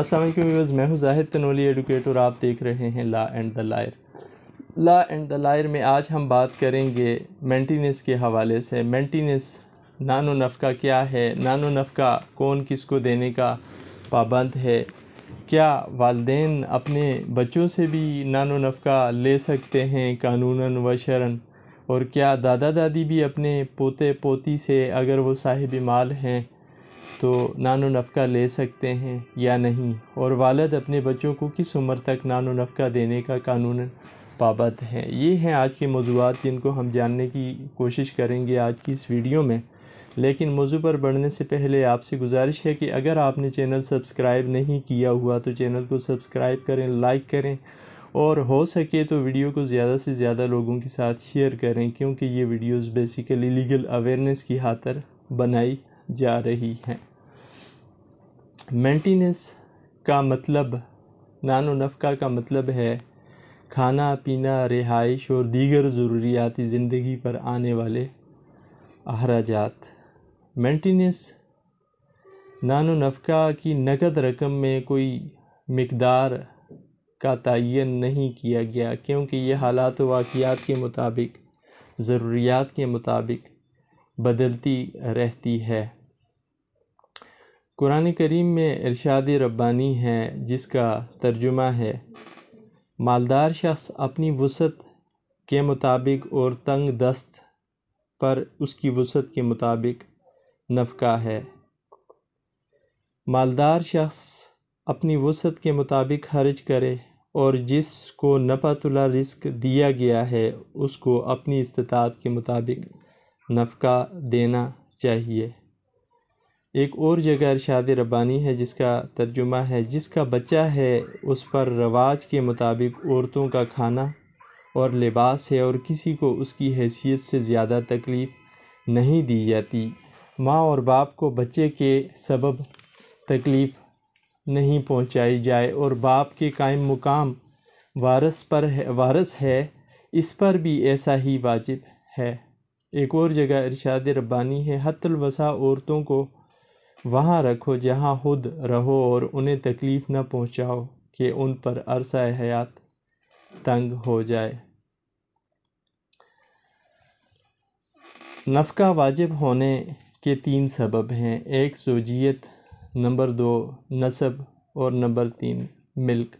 अस्सलाम वालेकुम व्यूअर्स मैं हूं जाहिद तनोली एडुकेटर आप देख रहे हैं law and the liar law and the liar में आज हम बात करेंगे मेंटेनेंस के हवाले से मेंटेनेंस नानो नफका क्या है नानो नफका कौन किसको देने का पाबंद है क्या वालदेन अपने बच्चों से भी नानो नफका ले सकते हैं कानूनन व शरन और क्या दादा दादी भी अपने पोते पोती से अगर वो साहिब माल हैं तो नान नफ़का ले सकते हैं या नहीं और वालद अपने बच्चों को किस उम्र तक नान नफ़का देने का कानून पाबंद है ये हैं आज के मौजूद जिनको हम जानने की कोशिश करेंगे आज की इस वीडियो में लेकिन मौजू पर बढ़ने से पहले आपसे गुजारिश है कि अगर आपने चैनल सब्सक्राइब नहीं किया हुआ तो चैनल को सब्सक्राइब करें लाइक करें और हो सके तो वीडियो को ज़्यादा से ज़्यादा लोगों के साथ शेयर करें क्योंकि ये वीडियोस बेसिकली लीगल अवेयरनेस की खातर बनाई जा रही हैं मेंटेनेंस का मतलब नानो नफका का मतलब है खाना पीना रिहाइश और दीगर ज़रूरियाती ज़िंदगी पर आने वाले अखराज मेंटेनेंस नानो नफका की नकद रकम में कोई मकदार का तयन नहीं किया गया क्योंकि ये हालात वाक़ात के मुताबिक ज़रूरियात के मुताबिक बदलती रहती है कुरान करीम में इरशाद रब्बानी है जिसका तर्जुमा है मालदार शख्स अपनी वसत के मुताबिक और तंग दस्त पर उसकी वसत के मुताबिक नफ़का है मालदार शख्स अपनी वसत के मुताबिक खर्च करे और जिसको नपातुला रिस्क दिया गया है उसको अपनी इस्तात के मुताबिक नफ़का देना चाहिए एक और जगह अरशाद रब्बानी है जिसका तर्जुमा है जिसका बच्चा है उस पर रवाज के मुताबिक औरतों का खाना और लिबास है और किसी को उसकी हैसियत से ज़्यादा तकलीफ़ नहीं दी जाती माँ और बाप को बच्चे के सबब तकलीफ़ नहीं पहुँचाई जाए और बाप के कायम मुकाम वारस पर है वारस है इस पर भी ऐसा ही वाजिब है एक और जगह इरशाद रब्बानी है हतलवसा औरतों को वहाँ रखो जहाँ खुद रहो और उन्हें तकलीफ़ न पहुँचाओ कि उन पर अरसा हयात तंग हो जाए नफ़का वाजिब होने के तीन सबब हैं एक सोजियत नंबर दो नसब और नंबर तीन मिल्क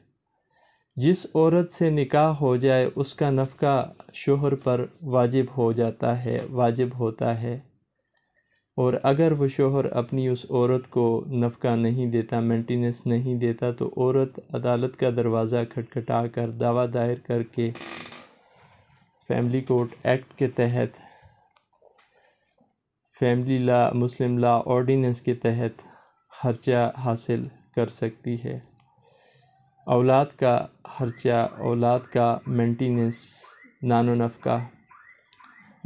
जिस औरत से निकाह हो जाए उसका नफ़का शोहर पर वाजिब हो जाता है वाजिब होता है और अगर वो शोहर अपनी उस औरत को नफ़का नहीं देता मेंटेनेंस नहीं देता तो औरत अदालत का दरवाज़ा खटखटा कर दावा दायर करके फैमिली कोर्ट एक्ट के तहत फैमिली ला मुस्लिम ला ऑर्डीनेंस के तहत खर्चा हासिल कर सकती है औलाद का खर्चा औलाद का मेंटेनेंस नानो नफका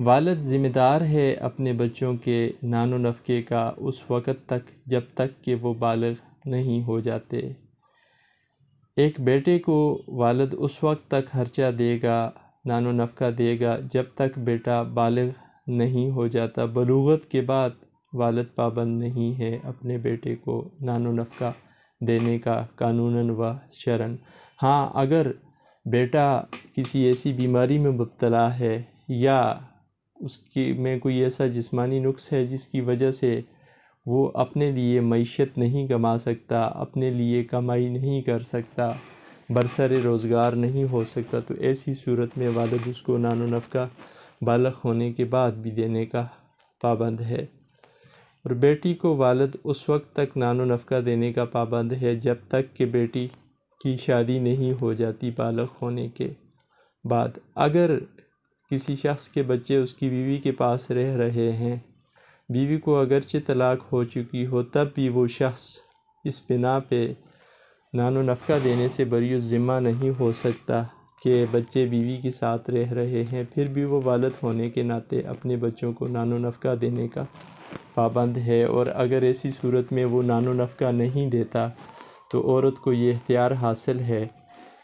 वालद ज़िम्मेदार है अपने बच्चों के नानो नफके का उस वक़्त तक जब तक कि वो बालग नहीं हो जाते एक बेटे को वालद उस वक्त तक खर्चा देगा नानो नफका देगा जब तक बेटा बालग नहीं हो जाता बलूगत के बाद वालद पाबंद नहीं है अपने बेटे को नानो नफका देने का कानूनन व शरण हाँ अगर बेटा किसी ऐसी बीमारी में मुबतला है या उसकी में कोई ऐसा जिस्मानी नुस्ख़ है जिसकी वजह से वो अपने लिए मीशत नहीं कमा सकता अपने लिए कमाई नहीं कर सकता बरसर रोज़गार नहीं हो सकता तो ऐसी सूरत में वालद उसको नानो नफका बालक होने के बाद भी देने का पाबंद है और बेटी को वालद उस वक्त तक नानो नफ़का देने का पाबंद है जब तक कि बेटी की शादी नहीं हो जाती बालग होने के बाद अगर किसी शख्स के बच्चे उसकी बीवी के पास रह रहे हैं बीवी को अगरचे तलाक हो चुकी हो तब भी वो शख्स इस बिना पे नानो नफ़का देने से बरी ज़िम्मा नहीं हो सकता कि बच्चे बीवी के साथ रह रहे हैं फिर भी वो वालद होने के नाते अपने बच्चों को नानो नफ़का देने का पाबंद है और अगर ऐसी सूरत में वो नानो नफ़का नहीं देता तो औरत को ये इख्तियार हासिल है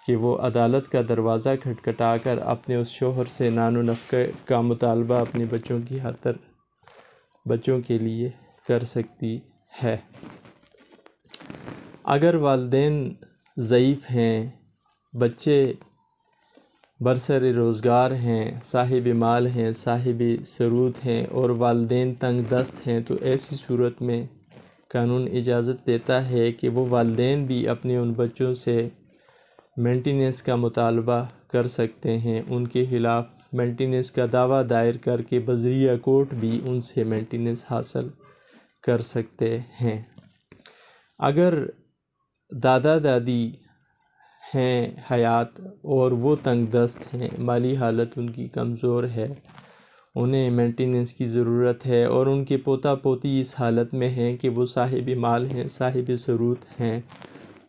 कि वो अदालत का दरवाज़ा खटखटा कर अपने उस शोहर से नानो नफ़े का मुतालबा अपने बच्चों की हतर बच्चों के लिए कर सकती है अगर वालदेन ज़यीफ़ हैं बच्चे बरसर रोज़गार हैं साहिब माल हैं साहिब सरूद हैं और वालदे तंग दस्त हैं तो ऐसी सूरत में कानून इजाज़त देता है कि वो वालदे भी अपने उन बच्चों से मेंटेनेंस का मुतालबा कर सकते हैं उनके ख़िलाफ़ मेंटेनेंस का दावा दायर करके बजरिया कोर्ट भी उनसे मेंटेनेंस हासिल कर सकते हैं अगर दादा दादी हैं हयात और वो तंग दस्त हैं माली हालत उनकी कमज़ोर है उन्हें मेंटेनेंस की ज़रूरत है और उनके पोता पोती इस हालत में हैं कि वो साहिब माल हैं साहिब सरूत हैं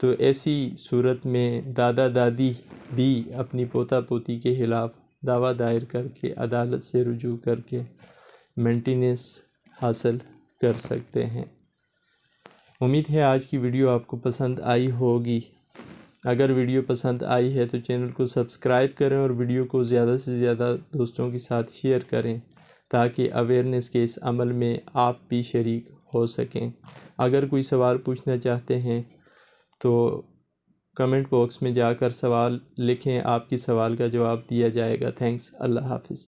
तो ऐसी सूरत में दादा दादी भी अपनी पोता पोती के ख़िलाफ़ दावा दायर करके अदालत से रजू करके मेंटेनेंस हासिल कर सकते हैं उम्मीद है आज की वीडियो आपको पसंद आई होगी अगर वीडियो पसंद आई है तो चैनल को सब्सक्राइब करें और वीडियो को ज़्यादा से ज़्यादा दोस्तों के साथ शेयर करें ताकि अवेयरनेस के इस अमल में आप भी शरीक हो सकें अगर कोई सवाल पूछना चाहते हैं तो कमेंट बॉक्स में जाकर सवाल लिखें आपकी सवाल का जवाब दिया जाएगा थैंक्स अल्लाह हाफिज़